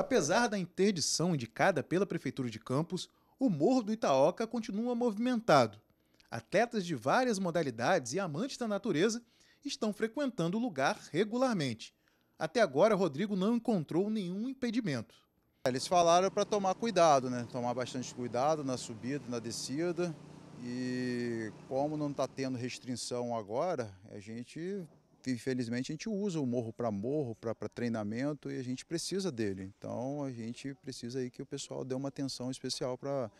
Apesar da interdição indicada pela Prefeitura de Campos, o Morro do Itaoca continua movimentado. Atletas de várias modalidades e amantes da natureza estão frequentando o lugar regularmente. Até agora, Rodrigo não encontrou nenhum impedimento. Eles falaram para tomar cuidado, né? Tomar bastante cuidado na subida, na descida. E como não está tendo restrição agora, a gente infelizmente a gente usa o morro para morro, para treinamento e a gente precisa dele. Então a gente precisa aí que o pessoal dê uma atenção especial para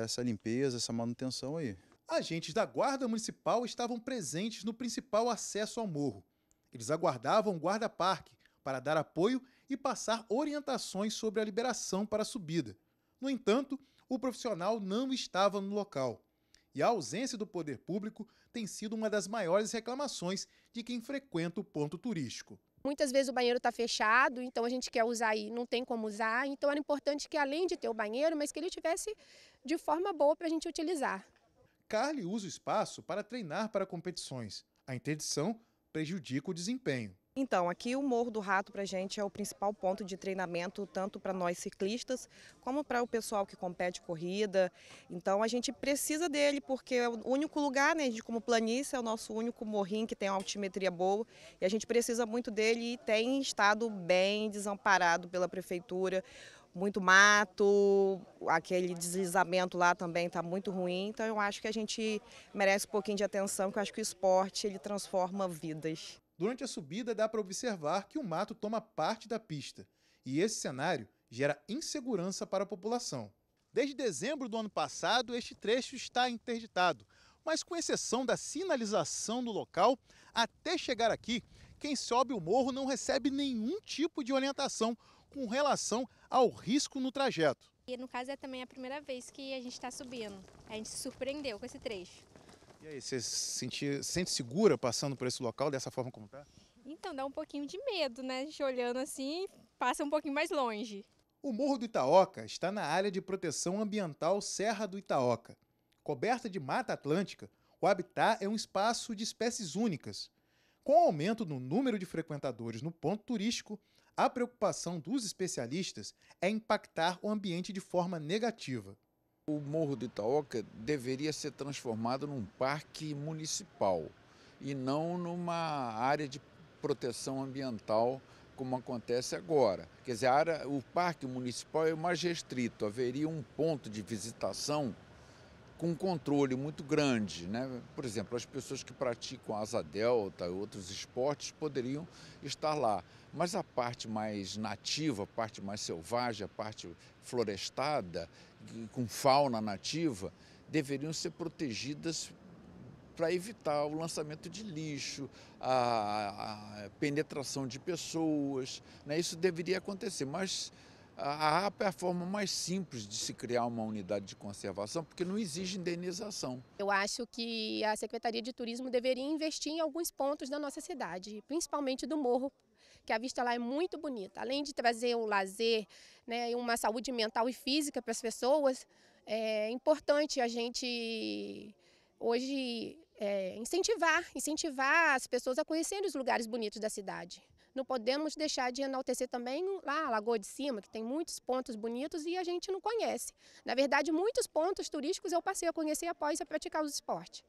essa limpeza, essa manutenção aí. Agentes da Guarda Municipal estavam presentes no principal acesso ao morro. Eles aguardavam o guarda-parque para dar apoio e passar orientações sobre a liberação para a subida. No entanto, o profissional não estava no local e a ausência do poder público tem sido uma das maiores reclamações de quem frequenta o ponto turístico. Muitas vezes o banheiro está fechado, então a gente quer usar e não tem como usar. Então era importante que, além de ter o banheiro, mas que ele tivesse de forma boa para a gente utilizar. Carly usa o espaço para treinar para competições. A interdição prejudica o desempenho. Então, aqui o Morro do Rato para a gente é o principal ponto de treinamento, tanto para nós ciclistas, como para o pessoal que compete corrida. Então, a gente precisa dele, porque é o único lugar, né, gente como planície, é o nosso único morrinho que tem uma altimetria boa, e a gente precisa muito dele e tem estado bem desamparado pela prefeitura. Muito mato, aquele deslizamento lá também está muito ruim, então eu acho que a gente merece um pouquinho de atenção, que eu acho que o esporte ele transforma vidas. Durante a subida, dá para observar que o mato toma parte da pista, e esse cenário gera insegurança para a população. Desde dezembro do ano passado, este trecho está interditado, mas com exceção da sinalização do local, até chegar aqui, quem sobe o morro não recebe nenhum tipo de orientação com relação ao risco no trajeto. E no caso é também a primeira vez que a gente está subindo. A gente se surpreendeu com esse trecho. E aí, você se sente, sente segura passando por esse local dessa forma como está? Então, dá um pouquinho de medo, né? A gente olhando assim, passa um pouquinho mais longe. O Morro do Itaoca está na área de proteção ambiental Serra do Itaoca. Coberta de mata atlântica, o habitat é um espaço de espécies únicas. Com o aumento no número de frequentadores no ponto turístico, a preocupação dos especialistas é impactar o ambiente de forma negativa. O Morro do Itaoca deveria ser transformado num parque municipal e não numa área de proteção ambiental como acontece agora. Quer dizer, área, o parque municipal é mais restrito, haveria um ponto de visitação com um controle muito grande. Né? Por exemplo, as pessoas que praticam asa delta e outros esportes poderiam estar lá, mas a parte mais nativa, a parte mais selvagem, a parte florestada, com fauna nativa, deveriam ser protegidas para evitar o lançamento de lixo, a, a penetração de pessoas. Né? Isso deveria acontecer, mas a APA é a forma mais simples de se criar uma unidade de conservação, porque não exige indenização. Eu acho que a Secretaria de Turismo deveria investir em alguns pontos da nossa cidade, principalmente do morro, que a vista lá é muito bonita. Além de trazer o lazer né, e uma saúde mental e física para as pessoas, é importante a gente hoje é, incentivar, incentivar as pessoas a conhecerem os lugares bonitos da cidade não podemos deixar de enaltecer também lá a Lagoa de Cima, que tem muitos pontos bonitos e a gente não conhece. Na verdade, muitos pontos turísticos eu passei a conhecer após a praticar os esporte